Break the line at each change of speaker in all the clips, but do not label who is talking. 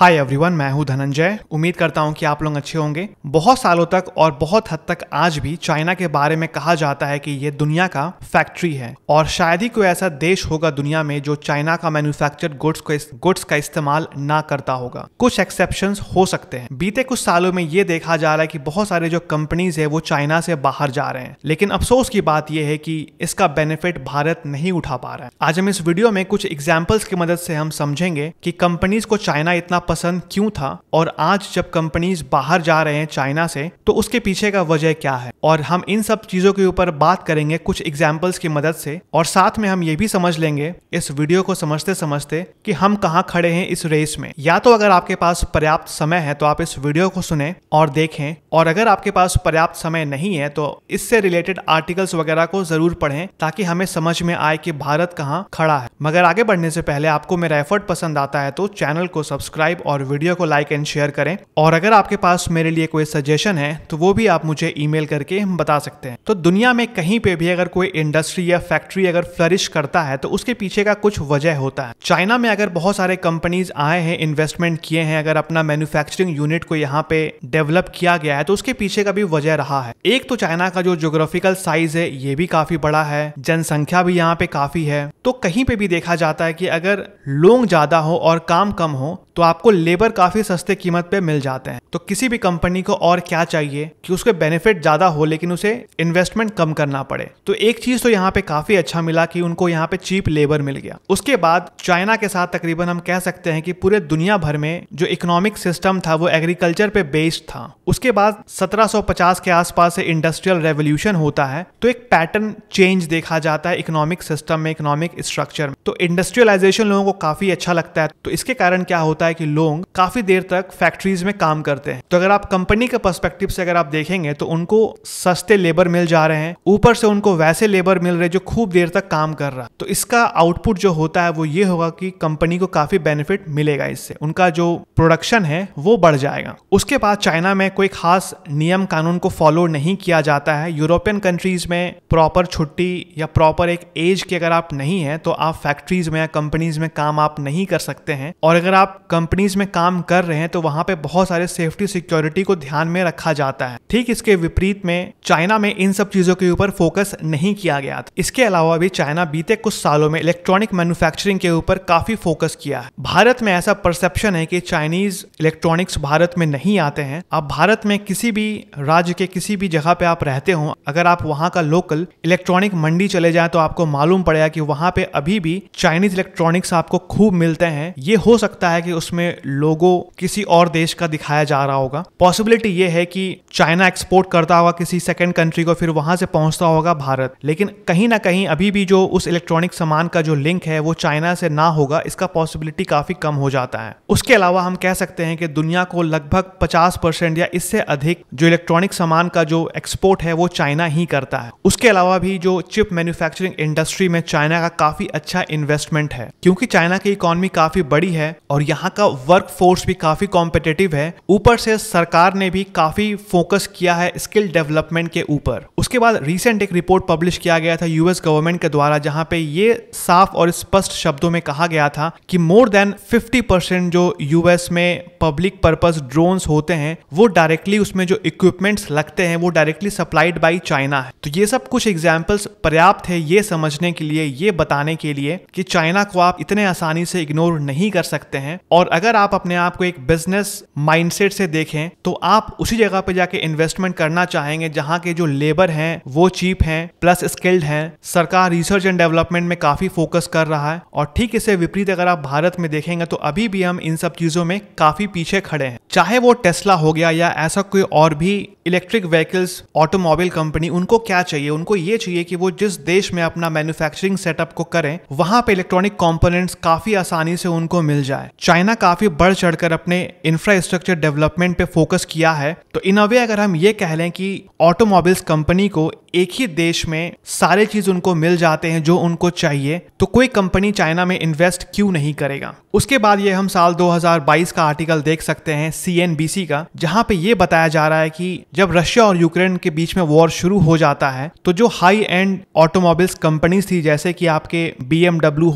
hi everyone मैं हूं धनंजय उम्मीद करता हूं कि आप लोग अच्छे होंगे बहुत सालों तक और बहुत हद तक आज भी चाइना के बारे में कहा जाता है कि ये दुनिया का फैक्ट्री है और शायद ही कोई ऐसा देश होगा दुनिया में जो चाइना का मैन्युफैक्चर्ड गुड्स को गुड्स का इस्तेमाल ना करता होगा कुछ एक्सेप्शन हो सकते हैं बीते कुछ सालों में ये देखा जा रहा है की बहुत सारे जो कंपनीज है वो चाइना से बाहर जा रहे हैं लेकिन अफसोस की बात यह है कि इसका बेनिफिट भारत नहीं उठा पा रहा है आज हम इस वीडियो में कुछ एग्जाम्पल्स की मदद से हम समझेंगे की कंपनीज को चाइना इतना पसंद क्यों था और आज जब कंपनीज बाहर जा रहे हैं चाइना से तो उसके पीछे का वजह क्या है और हम इन सब चीजों के ऊपर बात करेंगे कुछ एग्जाम्पल्स की मदद से और साथ में हम ये भी समझ लेंगे इस वीडियो को समझते समझते कि हम कहाँ खड़े हैं इस रेस में या तो अगर आपके पास पर्याप्त समय है तो आप इस वीडियो को सुने और देखें और अगर आपके पास पर्याप्त समय नहीं है तो इससे रिलेटेड आर्टिकल्स वगैरह को जरूर पढ़ें ताकि हमें समझ में आए कि भारत कहाँ खड़ा है मगर आगे बढ़ने से पहले आपको मेरा एफर्ट पसंद आता है तो चैनल को सब्सक्राइब सब्सक्राइब और वीडियो को लाइक एंड शेयर करें और अगर आपके पास मेरे लिए कोई सजेशन है तो वो भी आप मुझे ईमेल करके बता सकते हैं तो दुनिया में कहीं पे भी अगर कोई इंडस्ट्री या फैक्ट्री अगर फ्लरिश करता है तो उसके पीछे का कुछ वजह होता है चाइना में अगर बहुत सारे कंपनीज आए हैं इन्वेस्टमेंट किए हैं अगर अपना मैन्युफैक्चरिंग यूनिट को यहाँ पे डेवलप किया गया है तो उसके पीछे का भी वजह रहा है एक तो चाइना का जो जोग्राफिकल साइज है ये भी काफी बड़ा है जनसंख्या भी यहाँ पे काफी है तो कहीं पे भी देखा जाता है कि अगर लोग ज्यादा हो और काम कम हो तो आपको लेबर काफी सस्ते कीमत पे मिल जाते हैं तो किसी भी कंपनी को और क्या चाहिए कि उसके बेनिफिट ज्यादा हो लेकिन उसे इन्वेस्टमेंट कम करना पड़े तो एक चीज तो यहाँ पे काफी अच्छा मिला कि उनको यहाँ पे चीप लेबर मिल गया उसके बाद चाइना के साथ तकरीबन हम कह सकते हैं कि पूरे दुनिया भर में जो इकोनॉमिक सिस्टम था वो एग्रीकल्चर पे बेस्ड था उसके बाद सत्रह के आसपास से इंडस्ट्रियल रेवोल्यूशन होता है तो एक पैटर्न चेंज देखा जाता है इकोनॉमिक सिस्टम में इकोनॉमिक स्ट्रक्चर में तो इंडस्ट्रियलाइजेशन लोगों को काफी अच्छा लगता है तो इसके कारण क्या होता है है कि लोग काफी देर तक फैक्ट्रीज में काम करते हैं तो अगर आप कंपनी के पर्सपेक्टिव से अगर आप देखेंगे तो उनको सस्ते लेबर मिल जा रहे हैं ऊपर से उनको वैसे लेबर मिल रहे जो खूब देर तक काम कर रहा तो इसका आउटपुट जो होता है वो ये होगा कि कंपनी को काफी बेनिफिट मिलेगा इससे उनका जो प्रोडक्शन है वो बढ़ जाएगा उसके बाद चाइना में कोई खास नियम कानून को फॉलो नहीं किया जाता है यूरोपियन कंट्रीज में प्रॉपर छुट्टी या प्रॉपर एक एज के अगर आप नहीं है तो आप फैक्ट्रीज में या कंपनीज में काम आप नहीं कर सकते हैं और अगर आप कंपनीज में काम कर रहे हैं तो वहाँ पे बहुत सारे सेफ्टी सिक्योरिटी को ध्यान में रखा जाता है ठीक इसके विपरीत में चाइना में इन सब चीजों के ऊपर फोकस नहीं किया गया था इसके अलावा भी चाइना बीते कुछ सालों में इलेक्ट्रॉनिक मैन्युफैक्चरिंग के ऊपर काफी फोकस किया है भारत में ऐसा परसेप्शन है कि चाइनीज इलेक्ट्रॉनिक्स भारत में नहीं आते हैं आप भारत में किसी भी राज्य के किसी भी जगह पे आप रहते हो अगर आप वहाँ का लोकल इलेक्ट्रॉनिक मंडी चले जाए तो आपको मालूम पड़ेगा कि वहाँ पे अभी भी चाइनीज इलेक्ट्रॉनिक्स आपको खूब मिलते हैं ये हो सकता है कि उस उसमें लोगो किसी और देश का दिखाया जा रहा होगा पॉसिबिलिटी ये है कि चाइना एक्सपोर्ट करता होगा किसी सेकेंड कंट्री को फिर वहां से पहुंचता होगा भारत लेकिन कहीं ना कहीं अभी भी जो उस इलेक्ट्रॉनिक सामान का जो लिंक है वो चाइना से ना होगा इसका पॉसिबिलिटी काफी कम हो जाता है उसके अलावा हम कह सकते हैं कि दुनिया को लगभग पचास परसेंट या इससे अधिक जो इलेक्ट्रॉनिक सामान का जो एक्सपोर्ट है वो चाइना ही करता है उसके अलावा भी जो चिप मैन्युफैक्चरिंग इंडस्ट्री में चाइना का काफी अच्छा इन्वेस्टमेंट है क्योंकि चाइना की इकोनॉमी काफी बड़ी है और यहाँ यहाँ का वर्क फोर्स भी काफ़ी कॉम्पिटेटिव है ऊपर से सरकार ने भी काफ़ी फोकस किया है स्किल डेवलपमेंट के ऊपर उसके बाद रिसेंट एक रिपोर्ट पब्लिश किया गया था यूएस गवर्नमेंट के द्वारा जहाँ पे ये साफ और स्पष्ट शब्दों में कहा गया था कि मोर देन 50 परसेंट जो यूएस में पब्लिक पर्पज ड्रोन्स होते हैं वो डायरेक्टली उसमें जो इक्विपमेंट्स लगते हैं वो डायरेक्टली सप्लाइड बाई चाइना है तो ये सब कुछ एग्जाम्पल्स पर्याप्त है ये समझने के लिए ये बताने के लिए कि चाइना को आप इतने आसानी से इग्नोर नहीं कर सकते हैं और अगर आप अपने आप को एक बिजनेस माइंडसेट से देखें तो आप उसी जगह पे जाके इन्वेस्टमेंट करना चाहेंगे जहाँ के जो लेबर हैं वो चीप हैं प्लस स्किल्ड हैं सरकार रिसर्च एंड डेवलपमेंट में काफ़ी फोकस कर रहा है और ठीक इसे विपरीत अगर आप भारत में देखेंगे तो अभी भी हम इन सब चीज़ों में काफ़ी पीछे खड़े हैं चाहे वो टेस्ला हो गया या ऐसा कोई और भी इलेक्ट्रिक व्हीकल्स ऑटोमोबाइल कंपनी उनको क्या चाहिए उनको ये चाहिए कि वो जिस देश में अपना मैन्युफैक्चरिंग सेटअप को करें वहां पे इलेक्ट्रॉनिक कंपोनेंट्स काफी आसानी से उनको मिल जाए चाइना काफी बढ़ चढ़कर अपने इंफ्रास्ट्रक्चर डेवलपमेंट पे फोकस किया है तो इन अवे अगर हम ये कह लें कि ऑटोमोबाइल्स कंपनी को एक ही देश में सारे चीज उनको मिल जाते हैं जो उनको चाहिए तो कोई कंपनी चाइना में इन्वेस्ट क्यों नहीं करेगा उसके बाद ये हम साल 2022 का आर्टिकल देख सकते हैं सी का जहां पे ये बताया जा रहा है कि जब रशिया और यूक्रेन के बीच में वॉर शुरू हो जाता है तो जो हाई एंड ऑटोमोबाइल्स कंपनीज थी जैसे कि आपके बी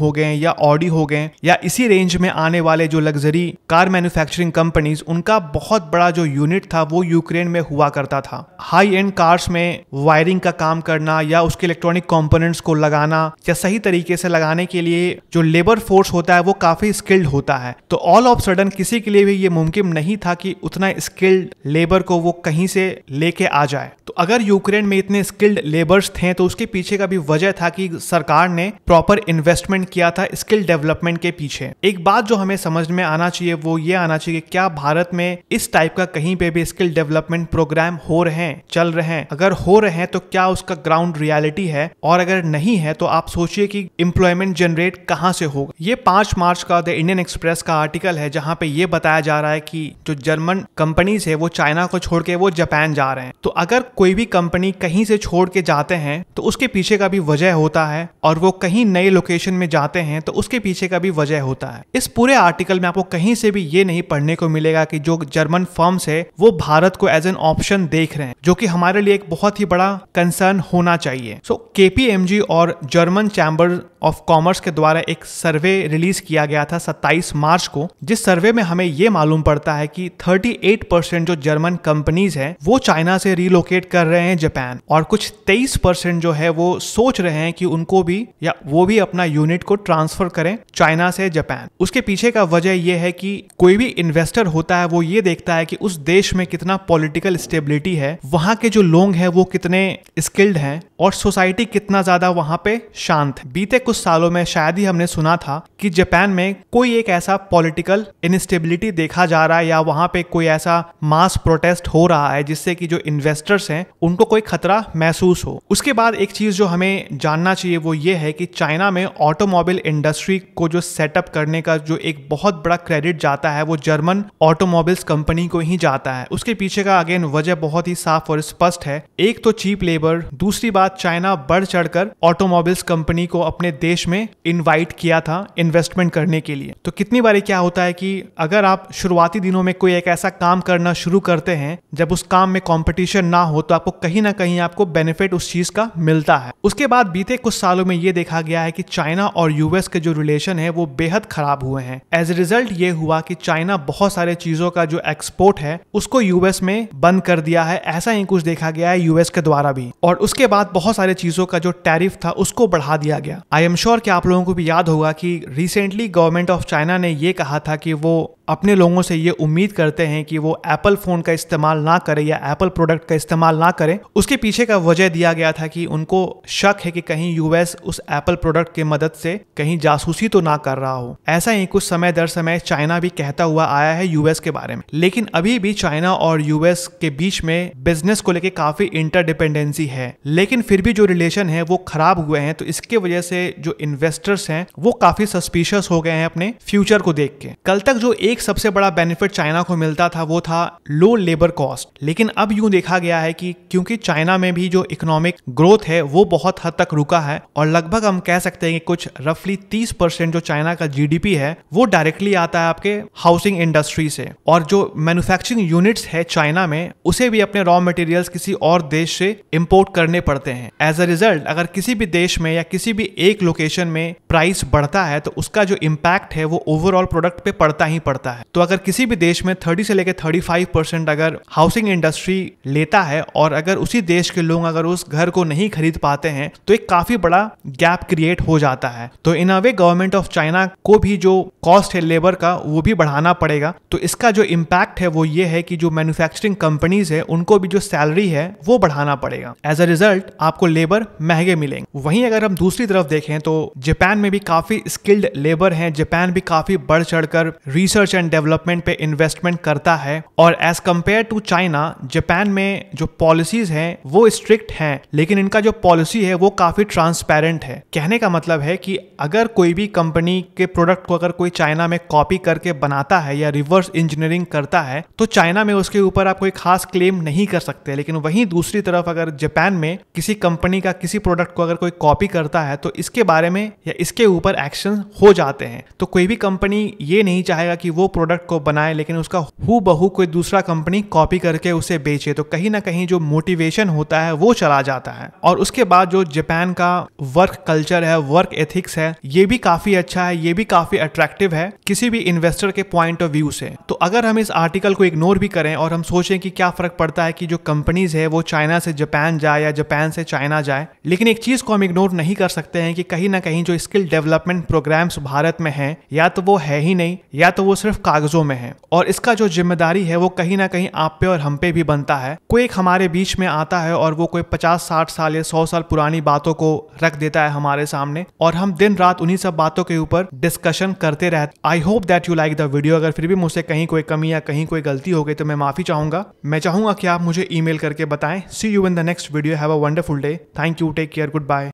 हो गए या ऑडी हो गए या इसी रेंज में आने वाले जो लग्जरी कार मैन्युफैक्चरिंग कंपनीज उनका बहुत बड़ा जो यूनिट था वो यूक्रेन में हुआ करता था हाई एंड कार्स में वायरिंग का काम करना या उसके इलेक्ट्रॉनिक कंपोनेंट्स को लगाना या सही तरीके से लगाने के लिए जो लेबर फोर्स होता है वो काफी स्किल्ड होता है तो ऑल ऑफ सडन किसी के लिए भी ये मुमकिन नहीं नहीं था कि उतना स्किल्ड लेबर को वो कहीं से लेके आ जाए तो अगर यूक्रेन में इतने स्किल्ड लेबर्स थे तो उसके पीछे का भी वजह था कि सरकार ने प्रॉपर इन्वेस्टमेंट किया था स्किल डेवलपमेंट के पीछे एक बात जो हमें समझ में आना चाहिए वो ये आना चाहिए क्या भारत में इस टाइप का कहीं पे भी स्किल डेवलपमेंट प्रोग्राम हो रहे हैं चल रहे हैं अगर हो रहे हैं तो क्या उसका ग्राउंड रियलिटी है और अगर नहीं है तो आप सोचिए कि एम्प्लॉयमेंट जनरेट कहाँ से होगा ये पांच मार्च का द इंडियन एक्सप्रेस का आर्टिकल है जहाँ पे ये बताया जा रहा है कि जो जर्मन कंपनीज है वो चाइना को छोड़ के वो जापान जा रहे हैं तो अगर कोई भी कंपनी कहीं से छोड़ के जाते हैं तो उसके पीछे का भी वजह होता है और वो कहीं नए लोकेशन में जाते हैं तो उसके पीछे का भी वजह होता है इस पूरे आर्टिकल में आपको कहीं से भी ये नहीं पढ़ने को मिलेगा कि जो जर्मन फर्म्स है वो भारत को एज एन ऑप्शन देख रहे हैं जो कि हमारे लिए एक बहुत ही बड़ा कंसर्न होना चाहिए सो so, के और जर्मन चैम्बर ऑफ कॉमर्स के द्वारा एक सर्वे रिलीज किया गया था 27 मार्च को जिस सर्वे में हमें ये मालूम पड़ता है कि 38 परसेंट जो जर्मन कंपनीज हैं वो चाइना से रिलोकेट कर रहे हैं जापान और कुछ 23 परसेंट जो है वो सोच रहे हैं कि उनको भी या वो भी अपना यूनिट को ट्रांसफर करें चाइना से जापान उसके पीछे का वजह यह है कि कोई भी इन्वेस्टर होता है वो ये देखता है कि उस देश में कितना पॉलिटिकल स्टेबिलिटी है वहाँ के जो लोग हैं वो कितने स्किल्ड हैं और सोसाइटी कितना ज्यादा वहाँ पे शांत है बीते कुछ कुछ सालों में शायद ही हमने सुना था कि जापान में कोई एक ऐसा पॉलिटिकल इनस्टेबिलिटी देखा जा रहा है या वहां पे कोई ऐसा मास प्रोटेस्ट हो रहा है जिससे कि जो इन्वेस्टर्स हैं उनको कोई खतरा महसूस हो उसके बाद एक चीज़ जो हमें जानना चाहिए वो ये है कि चाइना में ऑटोमोबाइल इंडस्ट्री को जो सेटअप करने का जो एक बहुत बड़ा क्रेडिट जाता है वो जर्मन ऑटोमोबाइल्स कंपनी को ही जाता है उसके पीछे का अगेन वजह बहुत ही साफ और स्पष्ट है एक तो चीप लेबर दूसरी बात चाइना बढ़ चढ़कर ऑटोमोबाइल्स कंपनी को अपने देश में इनवाइट किया था इन्वेस्टमेंट करने के लिए तो कितनी बारी क्या होता है कि अगर आप शुरुआती दिनों में कोई एक ऐसा काम करना शुरू करते हैं जब उस काम में कॉम्पिटिशन ना हो तो आपको कहीं ना कहीं आपको बेनिफिट उस चीज का मिलता है उसके बाद बीते कुछ सालों में ये देखा गया है कि चाइना और यूएस के जो रिलेशन है वो बेहद खराब हुए हैं एज ए रिजल्ट ये हुआ कि चाइना बहुत सारे चीजों का जो एक्सपोर्ट है उसको यूएस में बंद कर दिया है ऐसा ही कुछ देखा गया है यूएस के द्वारा भी और उसके बाद बहुत सारे चीजों का जो टैरिफ था उसको बढ़ा दिया गया आई एम श्योर कि आप लोगों को भी याद होगा कि रिसेंटली गवर्नमेंट ऑफ चाइना ने ये कहा था कि वो अपने लोगों से ये उम्मीद करते हैं कि वो एप्पल फ़ोन का इस्तेमाल ना करें या एप्पल प्रोडक्ट का इस्तेमाल ना करें उसके पीछे का वजह दिया गया था कि उनको शक है कि कहीं यूएस उस एप्पल प्रोडक्ट की मदद से कहीं जासूसी तो ना कर रहा हो ऐसा ही कुछ समय दर समय चाइना भी कहता हुआ आया है यूएस के बारे में लेकिन अभी भी चाइना और यूएस के बीच में बिजनेस को लेकर काफी इंटरडिपेंडेंसी है लेकिन फिर भी जो रिलेशन है वो खराब हुए हैं तो इसके वजह से जो इन्वेस्टर्स हैं वो काफी सस्पिशियस हो गए हैं अपने फ्यूचर को देख के कल तक जो एक सबसे बड़ा बेनिफिट चाइना को मिलता था वो था लो लेबर कॉस्ट लेकिन अब यूं देखा गया है कि क्योंकि चाइना में भी जो इकोनॉमिक ग्रोथ है वो बहुत हद तक रुका है और लगभग हम कह सकते हैं कि कुछ रफली तीस परसेंट जो चाइना का जीडीपी है वो डायरेक्टली आता है आपके हाउसिंग इंडस्ट्री से और जो मैन्युफैक्चरिंग यूनिट्स है चाइना में उसे भी अपने रॉ मटेरियल्स किसी और देश से इम्पोर्ट करने पड़ते हैं एज अ रिजल्ट अगर किसी भी देश में या किसी भी एक लोकेशन में प्राइस बढ़ता है तो उसका जो इम्पैक्ट है वो ओवरऑल प्रोडक्ट पे पड़ता ही पड़ता है तो अगर किसी भी देश में थर्टी से लेकर थर्टी फाइव परसेंट अगर हाउसिंग इंडस्ट्री लेता है और अगर उसी देश के लोग अगर उस घर को नहीं खरीद पाते हैं तो एक काफी बड़ा गैप क्रिएट हो जाता है तो in a way government of China को भी जो कॉस्ट है लेबर का वो भी बढ़ाना पड़ेगा तो इसका जो इम्पैक्ट है वो ये है कि जो मैन्युफैक्चरिंग कंपनीज है उनको भी जो सैलरी है वो बढ़ाना पड़ेगा एज अ रिजल्ट आपको लेबर महंगे मिलेंगे वहीं अगर हम दूसरी तरफ देखें देखें तो जापान में भी काफ़ी स्किल्ड लेबर हैं जापान भी काफ़ी बढ़ चढ़कर रिसर्च एंड डेवलपमेंट पे इन्वेस्टमेंट करता है और as compared to China Japan में जो पॉलिसीज हैं वो स्ट्रिक्ट हैं लेकिन इनका जो पॉलिसी है वो काफ़ी ट्रांसपेरेंट है कहने का मतलब है कि अगर कोई भी कंपनी के प्रोडक्ट को अगर कोई चाइना में कॉपी करके बनाता है या रिवर्स इंजीनियरिंग करता है तो चाइना में उसके ऊपर आप कोई खास क्लेम नहीं कर सकते लेकिन वहीं दूसरी तरफ अगर जापान में किसी कंपनी का किसी प्रोडक्ट को अगर कोई कॉपी करता है तो इसके इसके बारे में या इसके ऊपर एक्शन हो जाते हैं तो कोई भी कंपनी ये नहीं चाहेगा कि वो प्रोडक्ट को बनाए लेकिन उसका हु बहू कोई दूसरा कंपनी कॉपी करके उसे बेचे तो कहीं ना कहीं जो मोटिवेशन होता है वो चला जाता है और उसके बाद जो जापान का वर्क कल्चर है वर्क एथिक्स है ये भी काफी अच्छा है ये भी काफी अट्रैक्टिव है किसी भी इन्वेस्टर के पॉइंट ऑफ व्यू से तो अगर हम इस आर्टिकल को इग्नोर भी करें और हम सोचें कि क्या फर्क पड़ता है कि जो कंपनीज है वो चाइना से जापान जाए या जापान से चाइना जाए लेकिन एक चीज को हम इग्नोर नहीं कर सकते हैं कि कहीं ना कहीं जो स्किल डेवलपमेंट प्रोग्राम्स भारत में हैं या तो वो है ही नहीं या तो वो सिर्फ कागजों में है और इसका जो जिम्मेदारी है वो कहीं ना कहीं आप पे और हम पे भी बनता है कोई एक हमारे बीच में आता है और वो कोई पचास साठ साल या सौ साल पुरानी बातों को रख देता है हमारे सामने और हम दिन रात उन्हीं सब बातों के ऊपर डिस्कशन करते रहते I hope that you like the video अगर फिर भी मुझसे कहीं कोई कमी या कहीं कोई गलती हो गई तो मैं माफी चाहूंगा मैं चाहूंगा कि आप मुझे ईमेल करके बताएं see you in the next video have a wonderful day thank you take care good bye